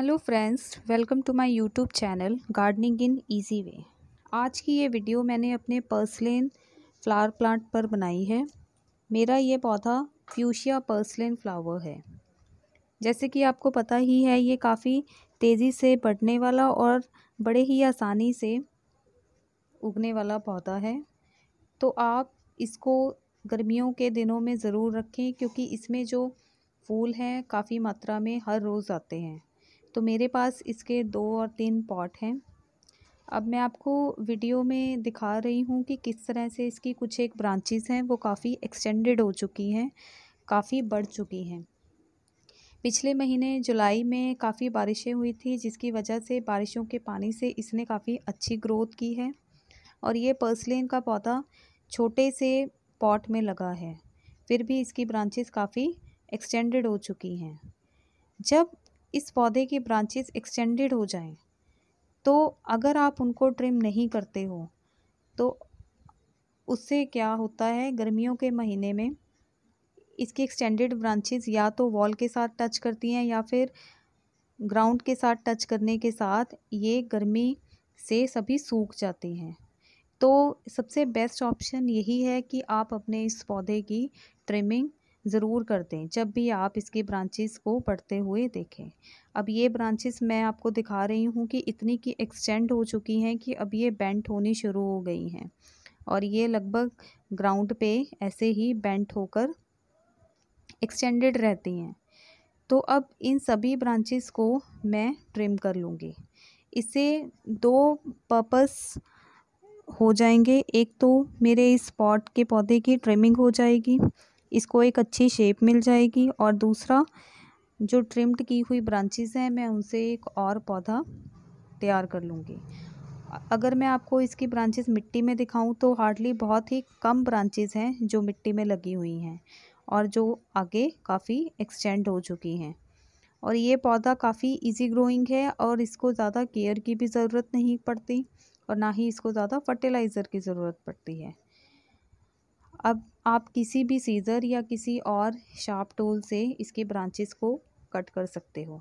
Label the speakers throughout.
Speaker 1: hello friends welcome to my YouTube channel gardening in easy way आज की ये video मैंने अपने पर्सलेन फ्लावर प्लांट पर बनाई है मेरा ये पौधा फ्यूशिया पर्सलेन फ्लावर है जैसे कि आपको पता ही है ये काफ़ी तेज़ी से बढ़ने वाला और बड़े ही आसानी से उगने वाला पौधा है तो आप इसको गर्मियों के दिनों में ज़रूर रखें क्योंकि इसमें जो फूल हैं काफ़ी मात्रा में हर रोज़ आते हैं तो मेरे पास इसके दो और तीन पॉट हैं अब मैं आपको वीडियो में दिखा रही हूँ कि किस तरह से इसकी कुछ एक ब्रांचेस हैं वो काफ़ी एक्सटेंडेड हो चुकी हैं काफ़ी बढ़ चुकी हैं पिछले महीने जुलाई में काफ़ी बारिशें हुई थी जिसकी वजह से बारिशों के पानी से इसने काफ़ी अच्छी ग्रोथ की है और ये पर्सलिन का पौधा छोटे से पॉट में लगा है फिर भी इसकी ब्रांचेस काफ़ी एक्सटेंडेड हो चुकी हैं जब इस पौधे की ब्रांचेस एक्सटेंडेड हो जाएं तो अगर आप उनको ट्रिम नहीं करते हो तो उससे क्या होता है गर्मियों के महीने में इसकी एक्सटेंडेड ब्रांचेस या तो वॉल के साथ टच करती हैं या फिर ग्राउंड के साथ टच करने के साथ ये गर्मी से सभी सूख जाती हैं तो सबसे बेस्ट ऑप्शन यही है कि आप अपने इस पौधे की ट्रिमिंग ज़रूर कर दें जब भी आप इसकी ब्रांचेस को पढ़ते हुए देखें अब ये ब्रांचेस मैं आपको दिखा रही हूँ कि इतनी की एक्सटेंड हो चुकी हैं कि अब ये बेंट होनी शुरू हो गई हैं और ये लगभग ग्राउंड पे ऐसे ही बेंट होकर एक्सटेंडेड रहती हैं तो अब इन सभी ब्रांचेस को मैं ट्रिम कर लूँगी इसे दो पर्पस हो जाएंगे एक तो मेरे इस पॉट के पौधे की ट्रिमिंग हो जाएगी इसको एक अच्छी शेप मिल जाएगी और दूसरा जो ट्रिम्ड की हुई ब्रांचेज हैं मैं उनसे एक और पौधा तैयार कर लूँगी अगर मैं आपको इसकी ब्रांचेज मिट्टी में दिखाऊं तो हार्डली बहुत ही कम ब्रांचेज हैं जो मिट्टी में लगी हुई हैं और जो आगे काफ़ी एक्सटेंड हो चुकी हैं और ये पौधा काफ़ी इजी ग्रोइंग है और इसको ज़्यादा केयर की भी ज़रूरत नहीं पड़ती और ना ही इसको ज़्यादा फर्टिलाइज़र की ज़रूरत पड़ती है अब आप किसी भी सीज़र या किसी और शार्प टूल से इसके ब्रांचेस को कट कर सकते हो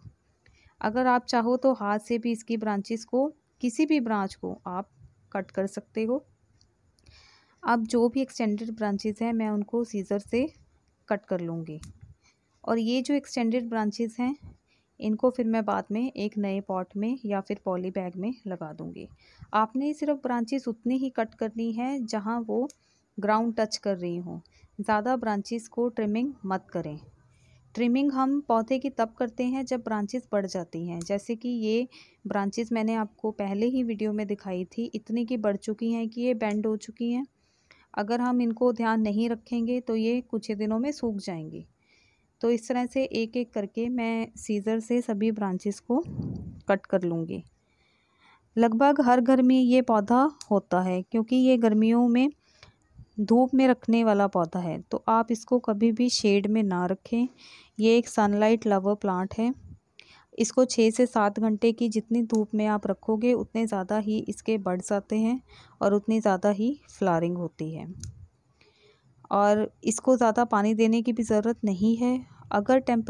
Speaker 1: अगर आप चाहो तो हाथ से भी इसकी ब्रांचेस को किसी भी ब्रांच को आप कट कर सकते हो अब जो भी एक्सटेंडेड ब्रांचेस हैं मैं उनको सीज़र से कट कर लूँगी और ये जो एक्सटेंडेड ब्रांचेस हैं इनको फिर मैं बाद में एक नए पॉट में या फिर पॉली बैग में लगा दूँगी आपने सिर्फ ब्रांचेस उतनी ही कट करनी है जहाँ वो ग्राउंड टच कर रही हूँ ज़्यादा ब्रांचेस को ट्रिमिंग मत करें ट्रिमिंग हम पौधे की तब करते हैं जब ब्रांचेस बढ़ जाती हैं जैसे कि ये ब्रांचेस मैंने आपको पहले ही वीडियो में दिखाई थी इतनी की बढ़ चुकी हैं कि ये बेंड हो चुकी हैं अगर हम इनको ध्यान नहीं रखेंगे तो ये कुछ ही दिनों में सूख जाएंगी तो इस तरह से एक एक करके मैं सीज़र से सभी ब्रांचेस को कट कर लूँगी लगभग हर घर में ये पौधा होता है क्योंकि ये गर्मियों में धूप में रखने वाला पौधा है तो आप इसको कभी भी शेड में ना रखें ये एक सनलाइट लवर प्लांट है इसको छः से सात घंटे की जितनी धूप में आप रखोगे उतने ज़्यादा ही इसके बढ़ जाते हैं और उतनी ज़्यादा ही फ्लारिंग होती है और इसको ज़्यादा पानी देने की भी ज़रूरत नहीं है अगर टेम्प